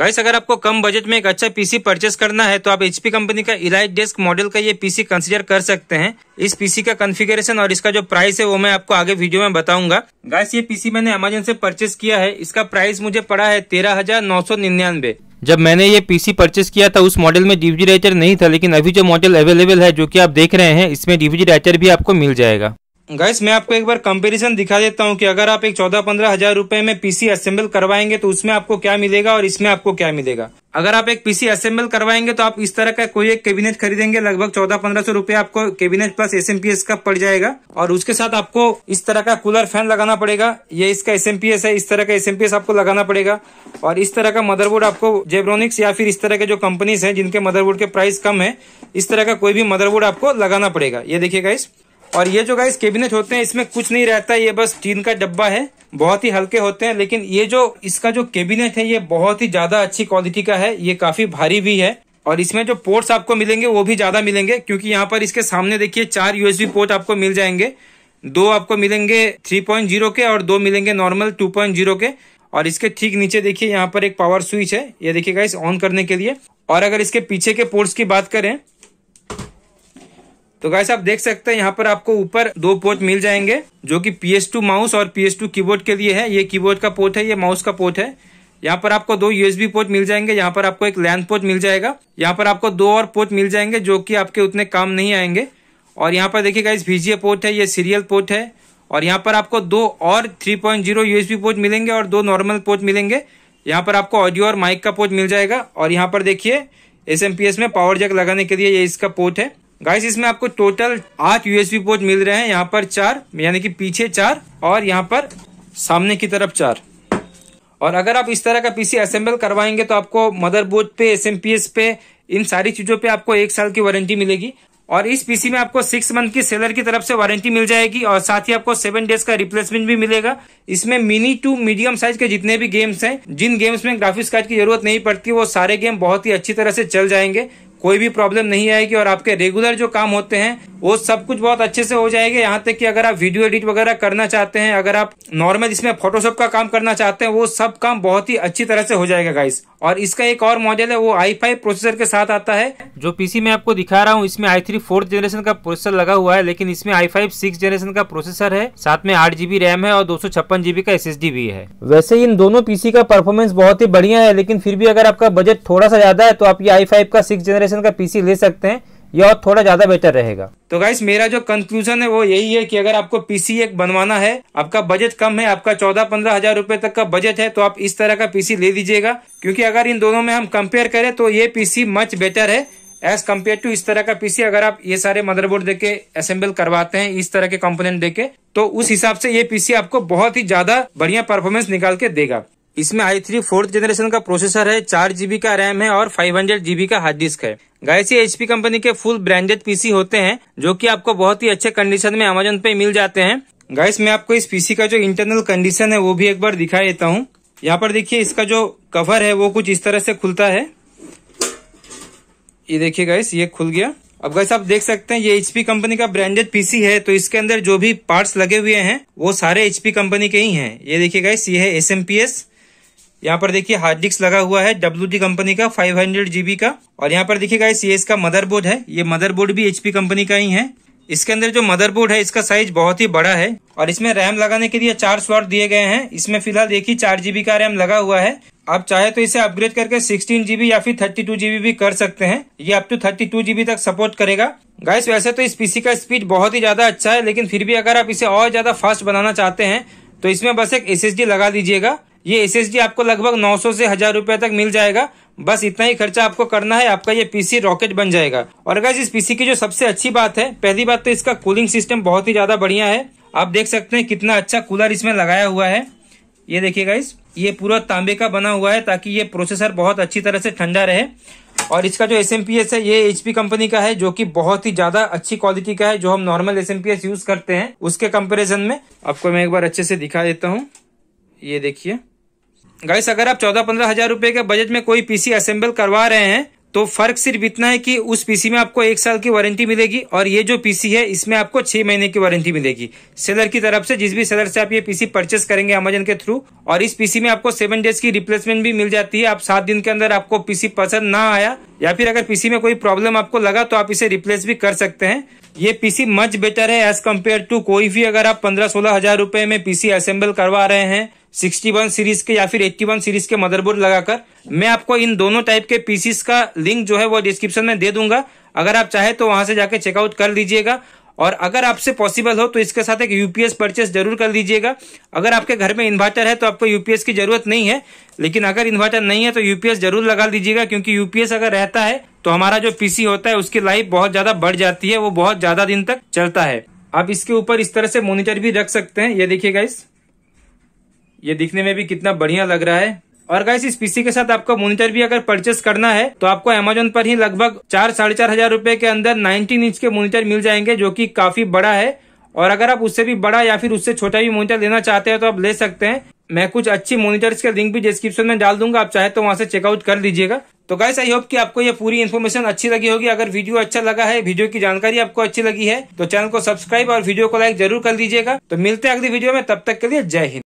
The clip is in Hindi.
गाइस अगर आपको कम बजट में एक अच्छा पीसी परचेस करना है तो आप एचपी कंपनी का इलाइट डेस्क मॉडल का ये पीसी कंसिडर कर सकते हैं इस पीसी का कॉन्फ़िगरेशन और इसका जो प्राइस है वो मैं आपको आगे वीडियो में बताऊंगा गाइस ये पीसी मैंने अमेजोन से परचेस किया है इसका प्राइस मुझे पड़ा है तेरह हजार नौ सौ जब मैंने ये पीसी परचेस किया था उस मॉडल में डीवीडी राइटर नहीं था लेकिन अभी जो मॉडल अवेलेबल है जो की आप देख रहे हैं इसमें डीवीडी राइटर भी आपको मिल जाएगा गैस मैं आपको एक बार कंपैरिजन दिखा देता हूँ कि अगर आप एक चौदह पंद्रह हजार रूपये में पीसी असेंबल करवाएंगे तो उसमें आपको क्या मिलेगा और इसमें आपको क्या मिलेगा अगर आप एक पीसी असेंबल करवाएंगे तो आप इस तरह का कोई एक कैबिनेट खरीदेंगे लगभग चौदह पंद्रह सौ रूपये आपको कैबिनेट प्लस एस का पड़ जाएगा और उसके साथ आपको इस तरह का कूलर फैन लगाना पड़ेगा ये इसका एस है इस तरह का एस आपको लगाना पड़ेगा और इस तरह का मदरबोर्ड आपको जेब्रोनिक्स या फिर इस तरह के जो कंपनीज है जिनके मदरबोर्ड के प्राइस कम है इस तरह का कोई भी मदरबोर्ड आपको लगाना पड़ेगा ये देखिएगा इस और ये जो गाइस कैबिनेट होते हैं इसमें कुछ नहीं रहता ये बस टीन का डब्बा है बहुत ही हल्के होते हैं लेकिन ये जो इसका जो कैबिनेट है ये बहुत ही ज्यादा अच्छी क्वालिटी का है ये काफी भारी भी है और इसमें जो पोर्ट्स आपको मिलेंगे वो भी ज्यादा मिलेंगे क्योंकि यहाँ पर इसके सामने देखिए चार यूएसबी पोर्ट आपको मिल जाएंगे दो आपको मिलेंगे 3.0 के और दो मिलेंगे नॉर्मल 2.0 के और इसके ठीक नीचे देखिए यहाँ पर एक पावर स्विच है ये देखिएगा इस ऑन करने के लिए और अगर इसके पीछे के पोर्ट्स की बात करें तो गैस आप देख सकते हैं यहाँ पर आपको ऊपर दो पोर्ट मिल जाएंगे जो कि PS2 माउस और PS2 कीबोर्ड के लिए है ये कीबोर्ड का पोर्ट है ये माउस का पोर्ट है यहाँ पर आपको दो यूएसबी पोर्ट मिल जाएंगे यहाँ पर आपको एक लैंड पोर्ट मिल जाएगा यहाँ पर आपको दो और पोर्ट मिल जाएंगे जो कि आपके उतने काम नहीं आएंगे और यहाँ पर देखिए इस वीजीए पोर्ट है ये सीरियल पोर्ट है और यहाँ पर आपको दो और 3.0 यूएसबी पोर्ट मिलेंगे और दो नॉर्मल पोर्ट मिलेंगे यहाँ पर आपको ऑडियो और माइक का पोर्ट मिल जाएगा और यहाँ पर देखिए एस में पावर जैक लगाने के लिए ये इसका पोर्ट है गाइस इसमें आपको टोटल आठ यूएसबी पोर्ट मिल रहे हैं यहाँ पर चार यानी कि पीछे चार और यहाँ पर सामने की तरफ चार और अगर आप इस तरह का पीसी असेंबल करवाएंगे तो आपको मदरबोर्ड पे एसएमपीएस पे इन सारी चीजों पे आपको एक साल की वारंटी मिलेगी और इस पीसी में आपको सिक्स मंथ की सेलर की तरफ से वारंटी मिल जाएगी और साथ ही आपको सेवन डेज का रिप्लेसमेंट भी मिलेगा इसमें मिनी टू मीडियम साइज के जितने भी गेम्स हैं जिन गेम्स में ग्राफिक्स कार्ड की जरूरत नहीं पड़ती वो सारे गेम बहुत ही अच्छी तरह से चल जाएंगे कोई भी प्रॉब्लम नहीं आएगी और आपके रेगुलर जो काम होते हैं वो सब कुछ बहुत अच्छे से हो जाएगा यहाँ तक कि अगर आप वीडियो एडिट वगैरह करना चाहते हैं अगर आप नॉर्मल इसमें फोटोशॉप का काम करना चाहते हैं वो सब काम बहुत ही अच्छी तरह से हो जाएगा गाइस और इसका एक और मॉडल है वो आई फाइव प्रोसेसर के साथ आता है जो पीसी में आपको दिखा रहा हूँ इसमें आई थ्री फोर्थ जनरेशन का प्रोसेसर लगा हुआ है लेकिन इसमें आई फाइव सिक्स जनरेशन का प्रोसेसर है साथ में आठ जीबी रैम है और दो सौ छप्पन जीबी का एस एस डी भी है वैसे इन दोनों पीसी का परफॉर्मेंस बहुत ही बढ़िया है लेकिन फिर भी अगर आपका बजट थोड़ा सा ज्यादा है तो आप ये आई फाइव का सिक्स जनरेशन जनरेशन का पीसी ले सकते हैं यह और थोड़ा ज्यादा बेटर रहेगा तो गाइस मेरा जो कंक्लूजन है वो यही है कि अगर आपको पीसी एक बनवाना है आपका बजट कम है आपका चौदह पंद्रह हजार रूपए तक का बजट है तो आप इस तरह का पीसी ले लीजिएगा क्योंकि अगर इन दोनों में हम कंपेयर करें तो ये पीसी मच बेटर है एज कम्पेयर टू इस तरह का पीसी अगर आप ये सारे मदरबोर्ड देके असेंबल करवाते हैं इस तरह के कंपोनेंट देके तो उस हिसाब से ये पीसी आपको बहुत ही ज्यादा बढ़िया परफॉर्मेंस निकाल के देगा इसमें आई थ्री फोर्थ जनरेशन का प्रोसेसर है चार जीबी का रैम है और फाइव हंड्रेड जीबी का हार्ड डिस्क है गैस ये एचपी कंपनी के फुल ब्रांडेड पीसी होते हैं जो कि आपको बहुत ही अच्छे कंडीशन में अमेजोन पे मिल जाते हैं गाइस मैं आपको इस पीसी का जो इंटरनल कंडीशन है वो भी एक बार दिखा देता हूँ यहाँ पर देखिए इसका जो कवर है वो कुछ इस तरह से खुलता है ये देखिए गाइस ये खुल गया अब गाइस आप देख सकते हैं ये एचपी कंपनी का ब्रांडेड पीसी है तो इसके अंदर जो भी पार्ट्स लगे हुए हैं वो सारे एचपी कंपनी के ही हैं ये देखिए गाइस ये है एस एम पी एस यहाँ पर देखिए हार्ड डिस्क लगा हुआ है डब्ल्यू कंपनी का 500 जीबी का और यहाँ पर देखिएगा ये इसका मदरबोर्ड है ये मदरबोर्ड भी एचपी कंपनी का ही है इसके अंदर जो मदरबोर्ड है इसका साइज बहुत ही बड़ा है और इसमें रैम लगाने के लिए चार स्वर्ट दिए गए हैं इसमें फिलहाल देखिए चार जीबी का रैम लगा हुआ है आप चाहे तो इसे अपग्रेड करके सिक्सटीन जीबी या फिर थर्टी टू जीबी भी कर सकते हैं ये up to thirty two GB तक सपोर्ट करेगा गाइस वैसे तो इस पीसी का स्पीड बहुत ही ज्यादा अच्छा है लेकिन फिर भी अगर आप इसे और ज्यादा फास्ट बनाना चाहते हैं तो इसमें बस एक एस लगा दीजिएगा ये एस आपको लगभग 900 से हजार रुपए तक मिल जाएगा बस इतना ही खर्चा आपको करना है आपका ये पीसी रॉकेट बन जाएगा और अगर इस पीसी की जो सबसे अच्छी बात है पहली बात तो इसका कूलिंग सिस्टम बहुत ही ज्यादा बढ़िया है आप देख सकते हैं कितना अच्छा कूलर इसमें लगाया हुआ है ये देखिएगा इस ये पूरा तांबे का बना हुआ है ताकि ये प्रोसेसर बहुत अच्छी तरह से ठंडा रहे और इसका जो एस है ये एच कंपनी का है जो कि बहुत ही ज्यादा अच्छी क्वालिटी का है जो हम नॉर्मल एस यूज करते हैं उसके कंपेरिजन में आपको मैं एक बार अच्छे से दिखा देता हूँ ये देखिए गाइस अगर आप चौदह पंद्रह हजार रूपए के बजट में कोई पीसी असेंबल करवा रहे हैं तो फर्क सिर्फ इतना है कि उस पीसी में आपको एक साल की वारंटी मिलेगी और ये जो पीसी है इसमें आपको छह महीने की वारंटी मिलेगी सेलर की तरफ से जिस भी सेलर से आप ये पीसी परचेस करेंगे अमेजन के थ्रू और इस पीसी में आपको सेवन डेज की रिप्लेसमेंट भी मिल जाती है आप सात दिन के अंदर आपको पीसी पसंद ना आया या फिर अगर पीसी में कोई प्रॉब्लम आपको लगा तो आप इसे रिप्लेस भी कर सकते हैं ये पीसी मच बेटर है एज कम्पेयर टू कोई भी अगर आप पंद्रह सोलह हजार रूपये में पीसी असेंबल करवा रहे हैं 61 सीरीज के या फिर 81 सीरीज के मदरबोर्ड लगाकर मैं आपको इन दोनों टाइप के पीसीस का लिंक जो है वो डिस्क्रिप्शन में दे दूंगा अगर आप चाहे तो वहां से जाके चेकआउट कर लीजिएगा और अगर आपसे पॉसिबल हो तो इसके साथ एक यूपीएस परचेस जरूर कर लीजिएगा अगर आपके घर में इन्वर्टर है तो आपको यूपीएस की जरूरत नहीं है लेकिन अगर इन्वर्टर नहीं है तो यूपीएस जरूर लगा लीजिएगा क्योंकि यूपीएस अगर रहता है तो हमारा जो पीसी होता है उसकी लाइफ बहुत ज्यादा बढ़ जाती है वो बहुत ज्यादा दिन तक चलता है आप इसके ऊपर इस तरह से मोनिटर भी रख सकते हैं ये देखिएगा इस ये दिखने में भी कितना बढ़िया लग रहा है और गाइस इस पीसी के साथ आपको मोनिटर भी अगर परचेस करना है तो आपको अमेजोन पर ही लगभग चार साढ़े चार हजार रूपए के अंदर 19 इंच के मोनिटर मिल जाएंगे जो कि काफी बड़ा है और अगर आप उससे भी बड़ा या फिर उससे छोटा भी मोनिटर लेना चाहते हैं तो आप ले सकते हैं मैं कुछ अच्छी मोनिटर्स के लिंक भी डिस्क्रिप्शन में डाल दूंगा आप चाहे तो वहां से चेकआउट कर लीजिएगा तो गाइस आई होप कि आपको ये पूरी इन्फॉर्मेशन अच्छी लगी होगी अगर वीडियो अच्छा लगा है वीडियो की जानकारी आपको अच्छी लगी है तो चैनल को सब्सक्राइब और वीडियो को लाइक जरूर कर दीजिएगा तो मिलते हैं अगली वीडियो में तब तक के लिए जय हिंद